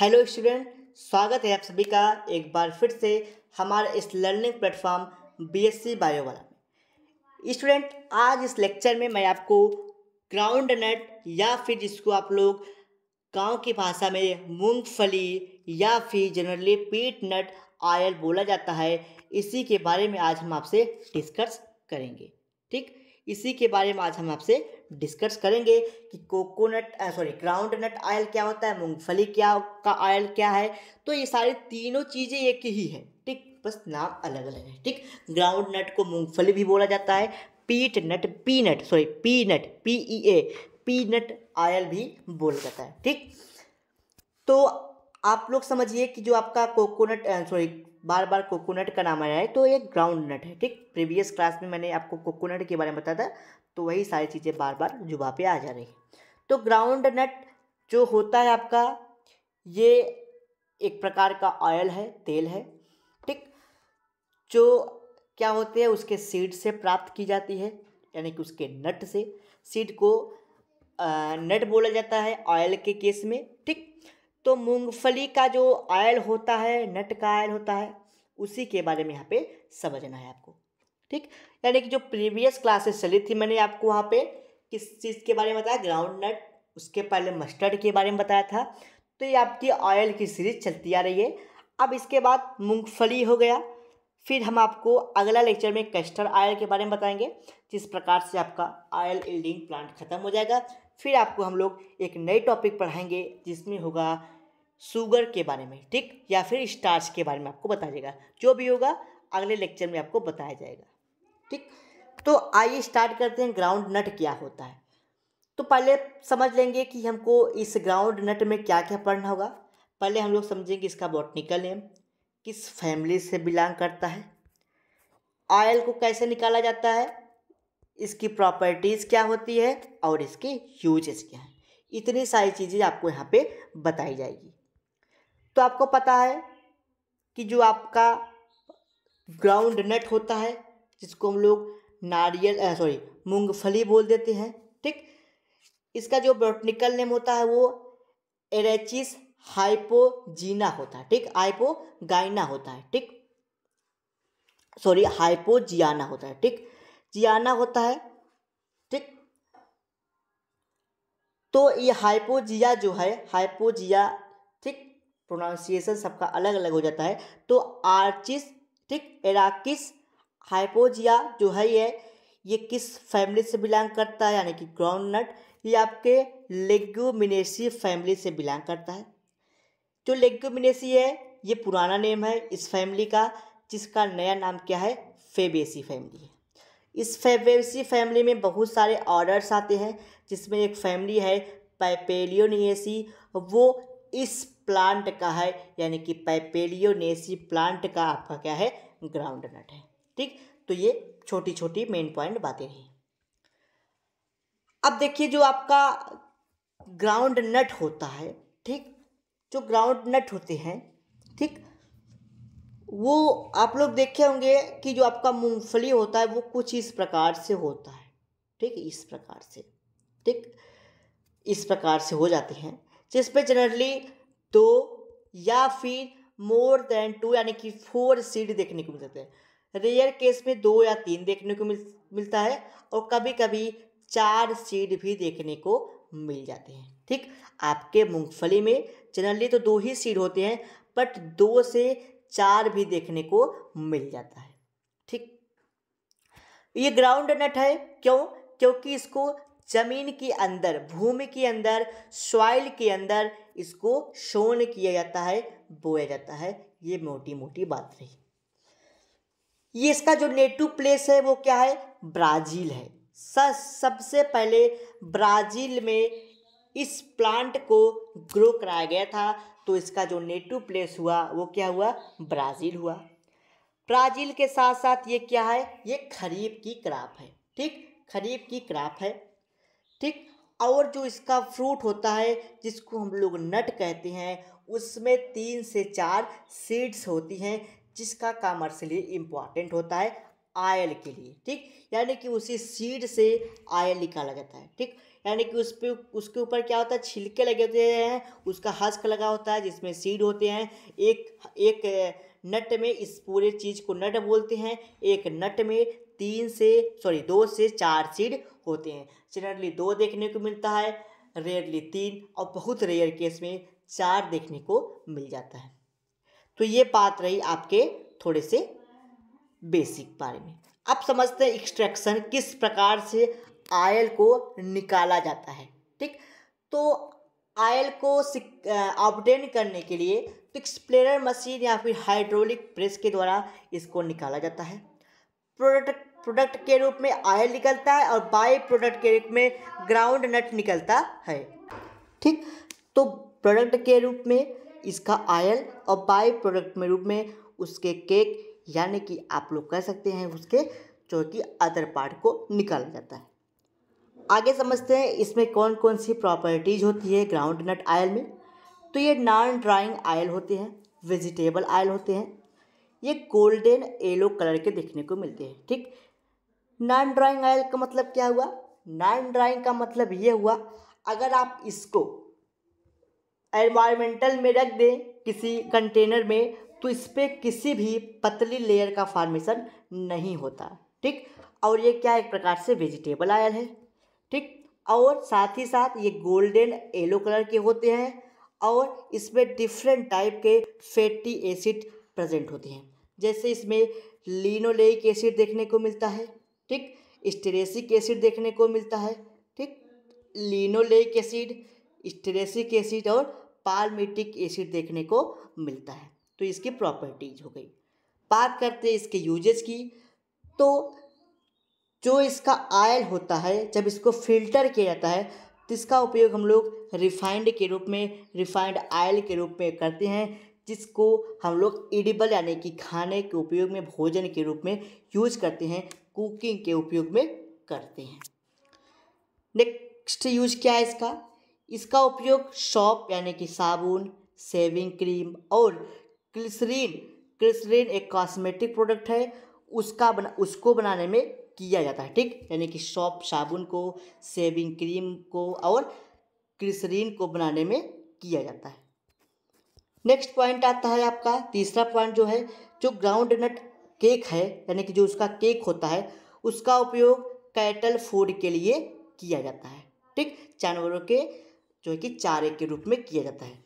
hello student स्वागत है आप सभी का एक बार फिर से हमारे इस लर्निंग प्लेटफॉर्म बीएससी बायो वाला में स्टूडेंट आज इस लेक्चर में मैं आपको ग्राउंड नट या फिर जिसको आप लोग गांव की भाषा में मूंगफली या फिर जनरली पीट नट आयल बोला जाता है इसी के बारे में आज हम आपसे डिस्कस करेंगे ठीक इसी के बारे में आज हम आपसे डिस्कस करेंगे कि coconut sorry groundnut oil क्या होता है मूंगफली क्या का ऑयल क्या है तो ये सारी तीनों चीज़ें एक ही है ठीक बस नाम अलग अलग है ठीक ग्राउंड नट को मूंगफली भी बोला जाता है peanut peanut sorry peanut P E A peanut oil भी बोला जाता है ठीक तो आप लोग समझिए कि जो आपका कोकोनट सॉरी बार बार कोकोनट का नाम आया है तो ये ग्राउंड नट है ठीक प्रीवियस क्लास में मैंने आपको कोकोनट के बारे में बताया था तो वही सारी चीज़ें बार बार जुबा पे आ जा रही तो ग्राउंड नट जो होता है आपका ये एक प्रकार का ऑयल है तेल है ठीक जो क्या होते हैं उसके सीड से प्राप्त की जाती है यानी कि उसके नट से सीड को नट बोला जाता है ऑयल के केस में ठीक तो मूंगफली का जो आयल होता है नट का आयल होता है उसी के बारे में यहाँ पे समझना है आपको ठीक यानी कि जो प्रीवियस क्लासेस चली थी मैंने आपको वहाँ पे किस चीज़ के बारे में बताया ग्राउंड नट उसके पहले मस्टर्ड के बारे में बताया था तो ये आपकी ऑयल की सीरीज चलती आ रही है अब इसके बाद मूंगफली हो गया फिर हम आपको अगला लेक्चर में कस्टर्ड ऑयल के बारे में बताएंगे जिस प्रकार से आपका ऑयल इल्डिंग प्लांट खत्म हो जाएगा फिर आपको हम लोग एक नए टॉपिक पढ़ाएंगे जिसमें होगा शुगर के बारे में ठीक या फिर स्टार्च के बारे में आपको बताया जाएगा जो भी होगा अगले लेक्चर में आपको बताया जाएगा ठीक तो आइए स्टार्ट करते हैं ग्राउंड नट क्या होता है तो पहले समझ लेंगे कि हमको इस ग्राउंड नट में क्या क्या पढ़ना होगा पहले हम लोग समझेंगे इसका बॉटनिकल नेम किस फैमिली से बिलोंग करता है आयल को कैसे निकाला जाता है इसकी प्रॉपर्टीज़ क्या होती है और इसके यूजेस क्या हैं इतनी सारी चीज़ें आपको यहाँ पे बताई जाएगी तो आपको पता है कि जो आपका ग्राउंड नट होता है जिसको हम लोग नारियल सॉरी मूंगफली बोल देते हैं ठीक इसका जो बोटनिकल नेम होता है वो एरेचिस हाइपोजीना होता है ठीक हाइपोगाइना होता है ठीक सॉरी हाइपोजियाना होता है ठीक जियाना होता है ठीक तो ये हाइपोजिया जो है हाइपोजिया ठीक प्रोनाउंसिएशन सबका अलग अलग हो जाता है तो आर्चिस ठीक एराकिस हाइपोजिया जो है ये ये किस फैमिली से बिलोंग करता है यानी कि ग्राउंड नट ये आपके लेग्यूमिनेसी फैमिली से बिलोंग करता है जो लेग्यूमिनेसी है ये पुराना नेम है इस फैमिली का जिसका नया नाम क्या है फेबेसी फैमिली है इस फेवेसी फैमिली में बहुत सारे ऑर्डर्स आते हैं जिसमें एक फैमिली है पैपेलियोनेसी वो इस प्लांट का है यानी कि पैपेलियोनेसी प्लांट का आपका क्या है ग्राउंड नट है ठीक तो ये छोटी छोटी मेन पॉइंट बातें रही अब देखिए जो आपका ग्राउंड नट होता है ठीक जो ग्राउंड नट होते हैं ठीक वो आप लोग देखे होंगे कि जो आपका मूंगफली होता है वो कुछ इस प्रकार से होता है ठीक इस प्रकार से ठीक इस प्रकार से हो जाते हैं जिस पे जनरली दो या फिर मोर देन टू यानी कि फोर सीड देखने को मिल हैं रेयर केस में दो या तीन देखने को मिल मिलता है और कभी कभी चार सीड भी देखने को मिल जाते हैं ठीक आपके मूंगफली में जनरली तो दो ही सीड होते हैं बट दो से चार भी देखने को मिल जाता है ठीक ये ग्राउंड नट है क्यों क्योंकि इसको जमीन के अंदर भूमि के अंदर सॉइल के अंदर इसको शोन किया जाता है बोया जाता है ये मोटी मोटी बात रही ये इसका जो नेटिव प्लेस है वो क्या है ब्राज़ील है सबसे पहले ब्राज़ील में इस प्लांट को ग्रो कराया गया था तो इसका जो नेटिव प्लेस हुआ वो क्या हुआ ब्राज़ील हुआ ब्राज़ील के साथ साथ ये क्या है ये खरीफ की क्राप है ठीक खरीफ की क्राप है ठीक और जो इसका फ्रूट होता है जिसको हम लोग नट कहते हैं उसमें तीन से चार सीड्स होती हैं जिसका कामर्शली इम्पॉर्टेंट होता है आयल के लिए ठीक यानी कि उसी सीड से आयल निकाला जाता है ठीक यानी कि उस पर उसके ऊपर क्या होता है छिलके लगे होते हैं उसका हस्क लगा होता है जिसमें सीड होते हैं एक एक नट में इस पूरे चीज़ को नट बोलते हैं एक नट में तीन से सॉरी दो से चार सीड होते हैं जनरली दो देखने को मिलता है रेयरली तीन और बहुत रेयर केस में चार देखने को मिल जाता है तो ये बात रही आपके थोड़े से बेसिक बारे में आप समझते हैं एक्सट्रैक्शन किस प्रकार से आयल को निकाला जाता है ठीक तो आयल को ऑपटेन करने के लिए तो एक्सप्लेनर मशीन या फिर हाइड्रोलिक प्रेस के द्वारा इसको निकाला जाता है प्रोडक्ट प्रोडक्ट के रूप में आयल निकलता है और बाय प्रोडक्ट के रूप में ग्राउंड नट निकलता है ठीक तो प्रोडक्ट के रूप में इसका आयल और बाय प्रोडक्ट में रूप में उसके केक यानी कि आप लोग कह सकते हैं उसके जो कि अदर पार्ट को निकाला जाता है आगे समझते हैं इसमें कौन कौन सी प्रॉपर्टीज़ होती है ग्राउंड नट आयल में तो ये नॉन ड्राइंग आयल होते हैं वेजिटेबल आयल होते हैं ये गोल्डन येलो कलर के देखने को मिलते हैं ठीक नॉन ड्राइंग आयल का मतलब क्या हुआ नॉन ड्राइंग का मतलब ये हुआ अगर आप इसको एनवायरमेंटल में रख दें किसी कंटेनर में तो इस पर किसी भी पतली लेयर का फॉर्मेशन नहीं होता ठीक और ये क्या एक प्रकार से वेजिटेबल आयल है ठीक और साथ ही साथ ये गोल्डन येलो कलर के होते हैं और इसमें डिफरेंट टाइप के फैटी एसिड प्रेजेंट होते हैं जैसे इसमें लिनोलेक एसिड देखने को मिलता है ठीक स्टेरेसिक एसिड देखने को मिलता है ठीक लिनोलेक एसिड स्टेरेसिक एसिड और पालमिटिक एसिड देखने को मिलता है तो इसकी प्रॉपर्टीज हो गई बात करते हैं इसके यूजेज की तो जो इसका आयल होता है जब इसको फिल्टर किया जाता है तो इसका उपयोग हम लोग रिफाइंड के रूप में रिफाइंड आयल के रूप में करते हैं जिसको हम लोग एडिबल यानी कि खाने के उपयोग में भोजन के रूप में यूज करते हैं कुकिंग के उपयोग में करते हैं नेक्स्ट यूज क्या है इसका इसका उपयोग शॉप यानी कि साबुन शेविंग क्रीम और क्लिसरीन क्लिसरीन एक कॉस्मेटिक प्रोडक्ट है उसका बना उसको बनाने में किया जाता है ठीक यानी कि सॉप साबुन को शेविंग क्रीम को और क्लिसरीन को बनाने में किया जाता है नेक्स्ट पॉइंट आता है आपका तीसरा पॉइंट जो है जो ग्राउंड नट केक है यानी कि जो उसका केक होता है उसका उपयोग कैटल फूड के लिए किया जाता है ठीक जानवरों के जो है कि चारे के रूप में किया जाता है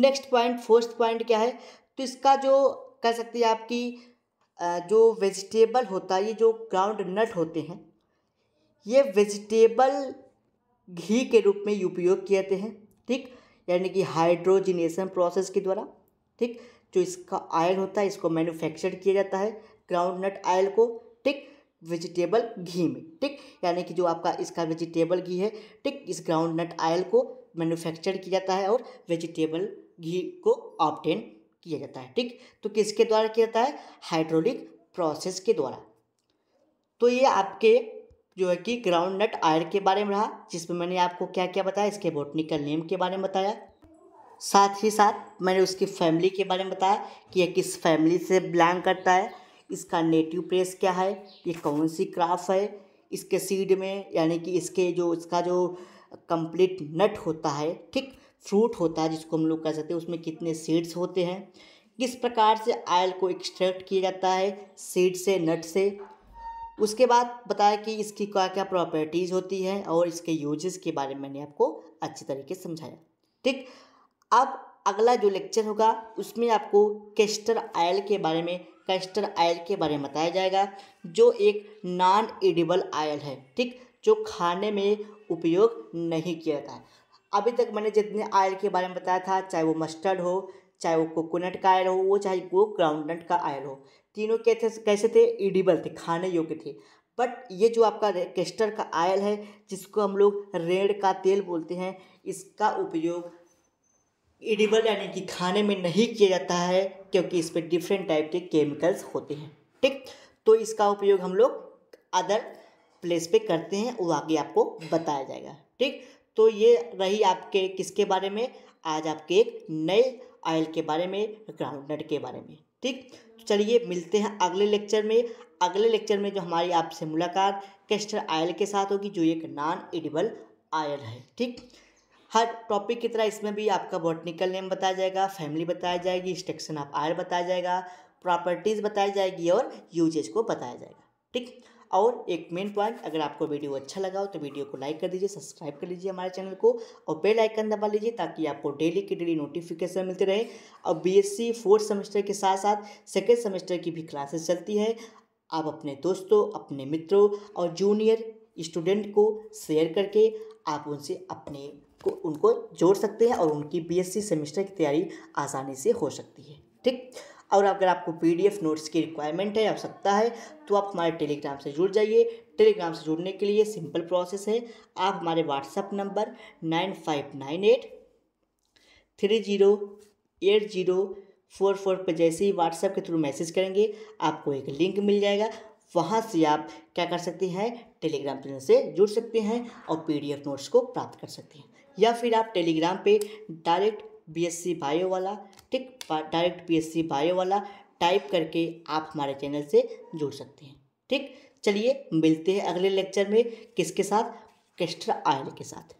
नेक्स्ट पॉइंट फोर्थ पॉइंट क्या है तो इसका जो कह सकते हैं आपकी जो वेजिटेबल होता है ये जो ग्राउंड नट होते हैं ये वेजिटेबल घी के रूप में उपयोग किए जाते हैं ठीक यानी कि हाइड्रोजिनेशन प्रोसेस के द्वारा ठीक जो इसका आयल होता है इसको मैन्युफैक्चर किया जाता है ग्राउंड नट आयल को ठीक वेजिटेबल घी में ठीक यानी कि जो आपका इसका वेजिटेबल घी है ठीक इस ग्राउंड नट आयल को मैन्युफैक्चर किया जाता है और वेजिटेबल घी को ऑप्टेन किया जाता है ठीक तो किसके द्वारा किया जाता है हाइड्रोलिक प्रोसेस के द्वारा तो ये आपके जो है कि ग्राउंड नट आयर के बारे में रहा जिसमें मैंने आपको क्या क्या बताया इसके बोटनिकल नेम के बारे में बताया साथ ही साथ मैंने उसकी फैमिली के बारे में बताया कि यह किस फैमिली से बिलोंग करता है इसका नेटिव प्लेस क्या है ये कौन सी क्राफ है इसके सीड में यानी कि इसके जो इसका जो कंप्लीट नट होता है ठीक फ्रूट होता है जिसको हम लोग कह सकते हैं उसमें कितने सीड्स होते हैं किस प्रकार से आयल को एक्सट्रैक्ट किया जाता है सीड से नट से उसके बाद बताया कि इसकी क्या क्या प्रॉपर्टीज़ होती है और इसके यूजेस के बारे में मैंने आपको अच्छी तरीके से समझाया ठीक अब अगला जो लेक्चर होगा उसमें आपको कैस्टर आयल के बारे में कैस्टर आयल के बारे में बताया जाएगा जो एक नॉन एडिबल आयल है ठीक जो खाने में उपयोग नहीं किया जाता है अभी तक मैंने जितने आयल के बारे में बताया था चाहे वो मस्टर्ड हो चाहे वो कोकोनट का आयल हो वो चाहे वो ग्राउंडनट का आयल हो तीनों कैसे कैसे थे इडिबल थे खाने योग्य थे बट ये जो आपका केस्टर का आयल है जिसको हम लोग रेड का तेल बोलते हैं इसका उपयोग इडिबल यानी कि खाने में नहीं किया जाता है क्योंकि इस पर डिफरेंट टाइप के केमिकल्स होते हैं ठीक तो इसका उपयोग हम लोग अदर प्लेस पे करते हैं वो आगे आपको बताया जाएगा ठीक तो ये रही आपके किसके बारे में आज आपके एक नए ऑयल के बारे में ग्राउंडनट के बारे में ठीक तो चलिए मिलते हैं अगले लेक्चर में अगले लेक्चर में जो हमारी आपसे मुलाकात कैस्टर आयल के साथ होगी जो एक नॉन एडिबल आयल है ठीक हर टॉपिक की तरह इसमें भी आपका बॉटनिकल नेम बताया जाएगा फैमिली बताया जाएगी स्ट्रक्शन ऑफ आयल बताया जाएगा प्रॉपर्टीज़ बताई जाएगी और यूजेज को बताया जाएगा ठीक और एक मेन पॉइंट अगर आपको वीडियो अच्छा लगा हो तो वीडियो को लाइक कर दीजिए सब्सक्राइब कर लीजिए हमारे चैनल को और बेल आइकन दबा लीजिए ताकि आपको डेली की डेली नोटिफिकेशन मिलते रहे और बीएससी फोर्थ सेमेस्टर के साथ साथ सेकेंड सेमेस्टर की भी क्लासेस चलती है आप अपने दोस्तों अपने मित्रों और जूनियर स्टूडेंट को शेयर करके आप उनसे अपने को उनको जोड़ सकते हैं और उनकी बी सेमेस्टर की तैयारी आसानी से हो सकती है ठीक और अगर आपको पीडीएफ नोट्स की रिक्वायरमेंट है आवश्यकता है तो आप हमारे टेलीग्राम से जुड़ जाइए टेलीग्राम से जुड़ने के लिए सिंपल प्रोसेस है आप हमारे WhatsApp number nine five nine eight three zero eight zero four four पर जैसे ही व्हाट्सएप के थ्रू मैसेज करेंगे आपको एक लिंक मिल जाएगा वहाँ से आप क्या कर सकते हैं टेलीग्राम चैनल से जुड़ सकते हैं और पीडीएफ नोट्स को प्राप्त कर सकते हैं या फिर आप टेलीग्राम पे डायरेक्ट बीएससी बायो वाला ठीक डायरेक्ट बीएससी बायो वाला टाइप करके आप हमारे चैनल से जुड़ सकते हैं ठीक चलिए मिलते हैं अगले लेक्चर में किसके साथ केस्ट्रा आयल के साथ